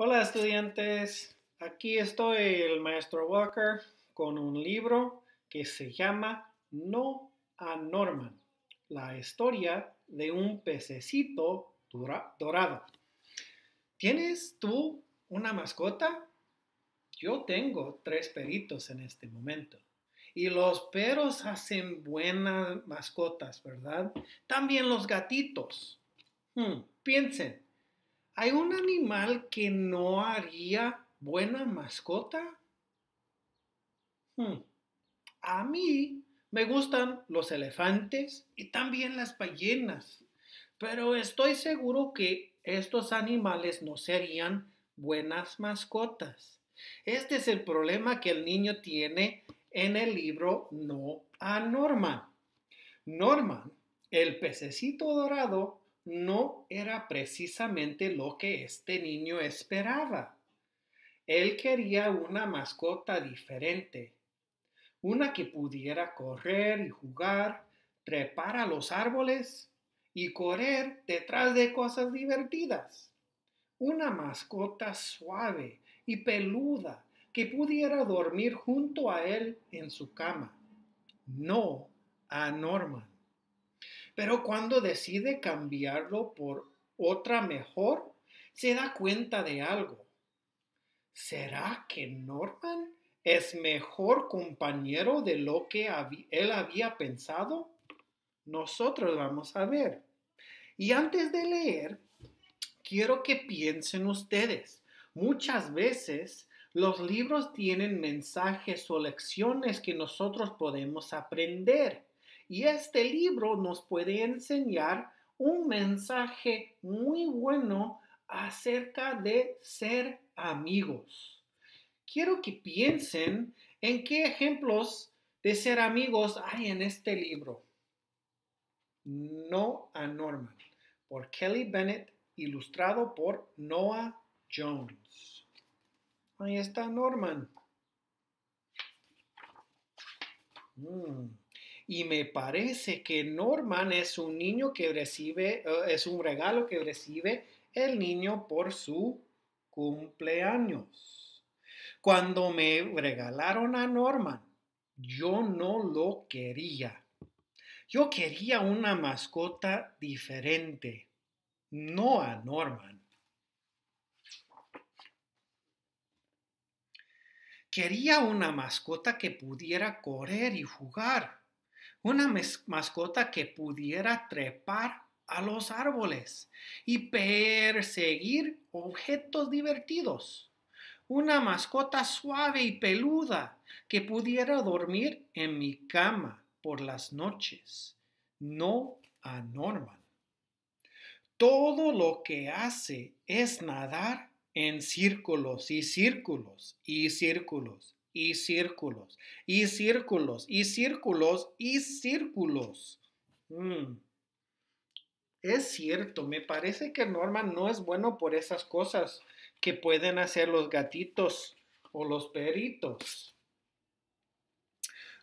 Hola estudiantes, aquí estoy el maestro Walker con un libro que se llama No a Norman, la historia de un pececito dorado. ¿Tienes tú una mascota? Yo tengo tres peritos en este momento. Y los perros hacen buenas mascotas, ¿verdad? También los gatitos. Hmm, piensen, ¿Hay un animal que no haría buena mascota? Hmm. A mí me gustan los elefantes y también las ballenas, pero estoy seguro que estos animales no serían buenas mascotas. Este es el problema que el niño tiene en el libro No a Norma. Norman, el pececito dorado, no era precisamente lo que este niño esperaba. Él quería una mascota diferente, una que pudiera correr y jugar, trepar a los árboles y correr detrás de cosas divertidas. Una mascota suave y peluda que pudiera dormir junto a él en su cama, no a Norman. Pero cuando decide cambiarlo por otra mejor, se da cuenta de algo. ¿Será que Norman es mejor compañero de lo que él había pensado? Nosotros vamos a ver. Y antes de leer, quiero que piensen ustedes. Muchas veces los libros tienen mensajes o lecciones que nosotros podemos aprender. Y este libro nos puede enseñar un mensaje muy bueno acerca de ser amigos. Quiero que piensen en qué ejemplos de ser amigos hay en este libro. No a Norman, por Kelly Bennett, ilustrado por Noah Jones. Ahí está Norman. Mm. Y me parece que Norman es un niño que recibe, eh, es un regalo que recibe el niño por su cumpleaños. Cuando me regalaron a Norman, yo no lo quería. Yo quería una mascota diferente, no a Norman. Quería una mascota que pudiera correr y jugar una mascota que pudiera trepar a los árboles y perseguir objetos divertidos. Una mascota suave y peluda que pudiera dormir en mi cama por las noches. No a Norman. Todo lo que hace es nadar en círculos y círculos y círculos y círculos, y círculos, y círculos, y círculos. Mm. Es cierto, me parece que Norman no es bueno por esas cosas que pueden hacer los gatitos o los peritos.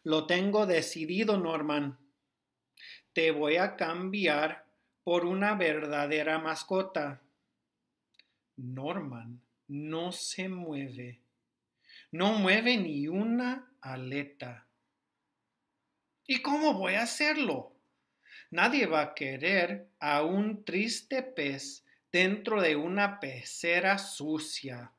Lo tengo decidido, Norman. Te voy a cambiar por una verdadera mascota. Norman no se mueve no mueve ni una aleta. ¿Y cómo voy a hacerlo? Nadie va a querer a un triste pez dentro de una pecera sucia.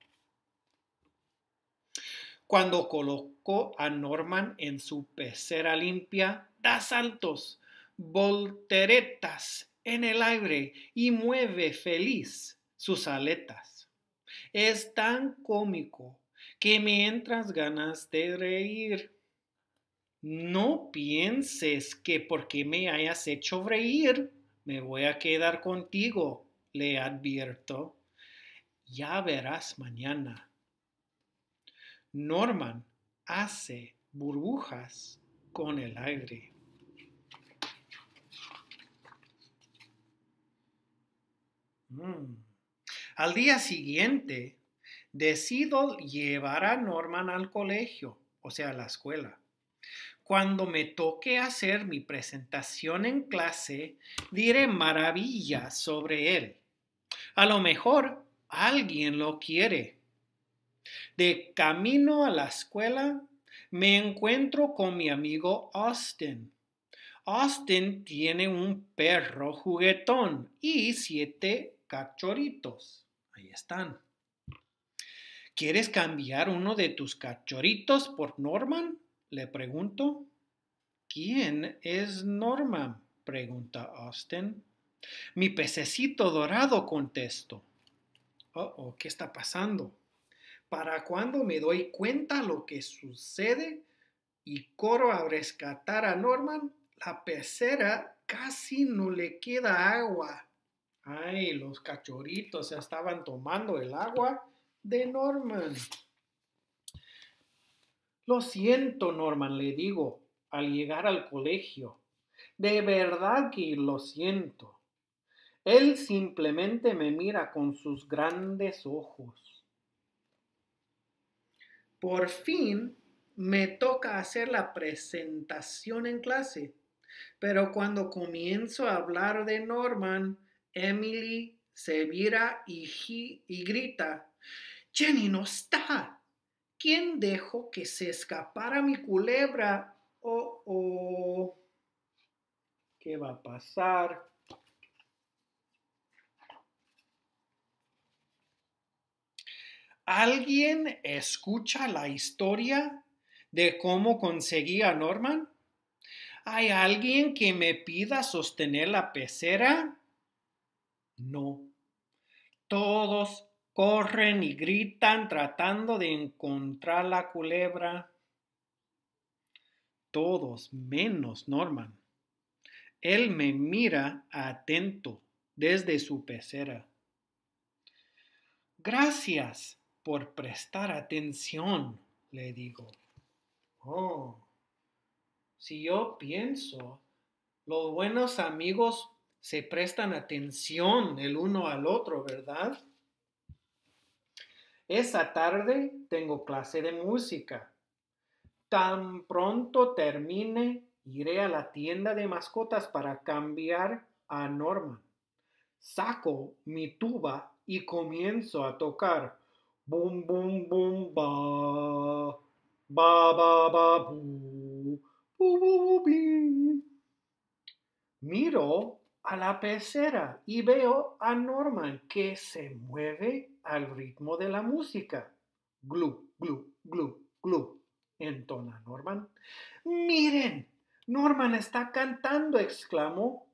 Cuando colocó a Norman en su pecera limpia, da saltos, volteretas en el aire y mueve feliz sus aletas. Es tan cómico que me entras ganas de reír. No pienses que porque me hayas hecho reír, me voy a quedar contigo, le advierto. Ya verás mañana. Norman hace burbujas con el aire. Mm. Al día siguiente, decido llevar a Norman al colegio, o sea, a la escuela. Cuando me toque hacer mi presentación en clase, diré maravillas sobre él. A lo mejor alguien lo quiere. De camino a la escuela, me encuentro con mi amigo Austin. Austin tiene un perro juguetón y siete cachorritos. Ahí están. ¿Quieres cambiar uno de tus cachorritos por Norman? Le pregunto. ¿Quién es Norman? pregunta Austin. Mi pececito dorado, contesto. Oh, oh, ¿qué está pasando? Para cuando me doy cuenta lo que sucede y corro a rescatar a Norman, la pecera casi no le queda agua. Ay, los cachorritos estaban tomando el agua de Norman. Lo siento, Norman, le digo al llegar al colegio. De verdad que lo siento. Él simplemente me mira con sus grandes ojos. Por fin me toca hacer la presentación en clase, pero cuando comienzo a hablar de Norman, Emily se vira y, y grita, Jenny no está. ¿Quién dejó que se escapara mi culebra? Oh, oh. ¿Qué va a pasar? ¿Alguien escucha la historia de cómo conseguí a Norman? ¿Hay alguien que me pida sostener la pecera? No. Todos Corren y gritan tratando de encontrar la culebra. Todos menos Norman. Él me mira atento desde su pecera. Gracias por prestar atención, le digo. Oh, si yo pienso, los buenos amigos se prestan atención el uno al otro, ¿verdad? Esa tarde tengo clase de música. Tan pronto termine, iré a la tienda de mascotas para cambiar a Norma. Saco mi tuba y comienzo a tocar. Bum, bum, bum, ba. Ba, ba, ba, bu. Bu, bu, bu, Miro a la pecera y veo a Norman que se mueve al ritmo de la música. Glu, glu, glu, glu, entona Norman. Miren, Norman está cantando, exclamó.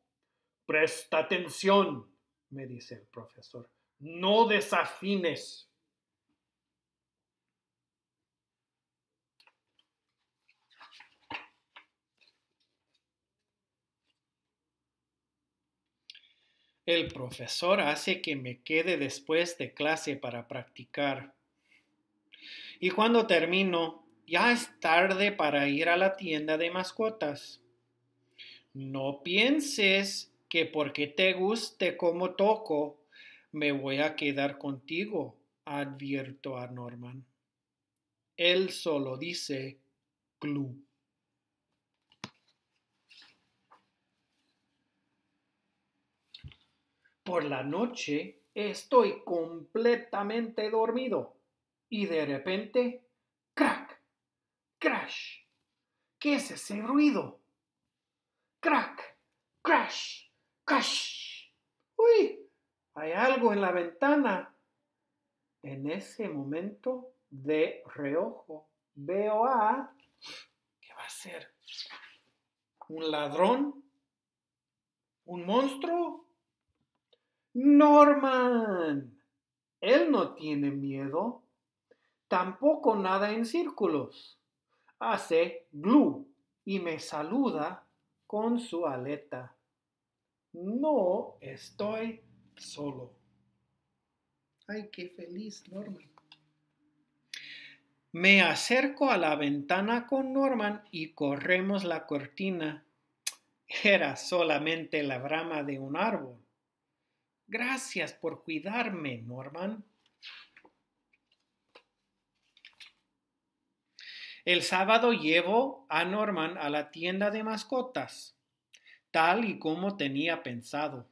Presta atención, me dice el profesor. No desafines. El profesor hace que me quede después de clase para practicar. Y cuando termino, ya es tarde para ir a la tienda de mascotas. No pienses que porque te guste como toco, me voy a quedar contigo, advierto a Norman. Él solo dice, club. Por la noche estoy completamente dormido y de repente, crack, crash. ¿Qué es ese ruido? Crack, crash, crash. Uy, hay algo en la ventana. En ese momento, de reojo, veo a... ¿Qué va a ser? ¿Un ladrón? ¿Un monstruo? Norman. Él no tiene miedo. Tampoco nada en círculos. Hace glue y me saluda con su aleta. No estoy solo. Ay, qué feliz, Norman. Me acerco a la ventana con Norman y corremos la cortina. Era solamente la brama de un árbol. Gracias por cuidarme, Norman. El sábado llevo a ah, Norman a la tienda de mascotas, tal y como tenía pensado.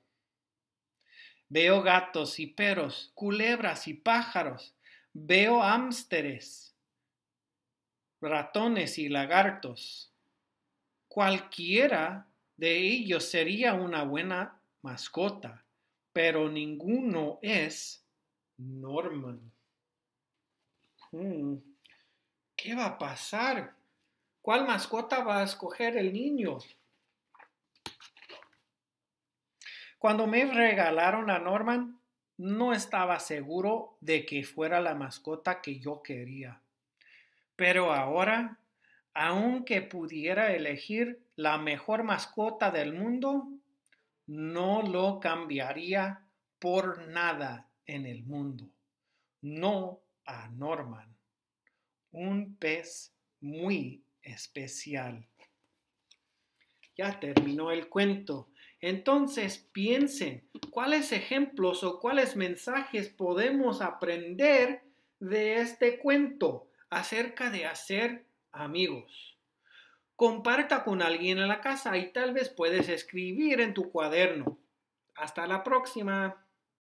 Veo gatos y perros, culebras y pájaros. Veo ámsteres, ratones y lagartos. Cualquiera de ellos sería una buena mascota pero ninguno es Norman. Hmm. ¿Qué va a pasar? ¿Cuál mascota va a escoger el niño? Cuando me regalaron a Norman, no estaba seguro de que fuera la mascota que yo quería. Pero ahora, aunque pudiera elegir la mejor mascota del mundo, no lo cambiaría por nada en el mundo. No a Norman, un pez muy especial. Ya terminó el cuento. Entonces piensen cuáles ejemplos o cuáles mensajes podemos aprender de este cuento acerca de hacer amigos comparta con alguien en la casa y tal vez puedes escribir en tu cuaderno. Hasta la próxima.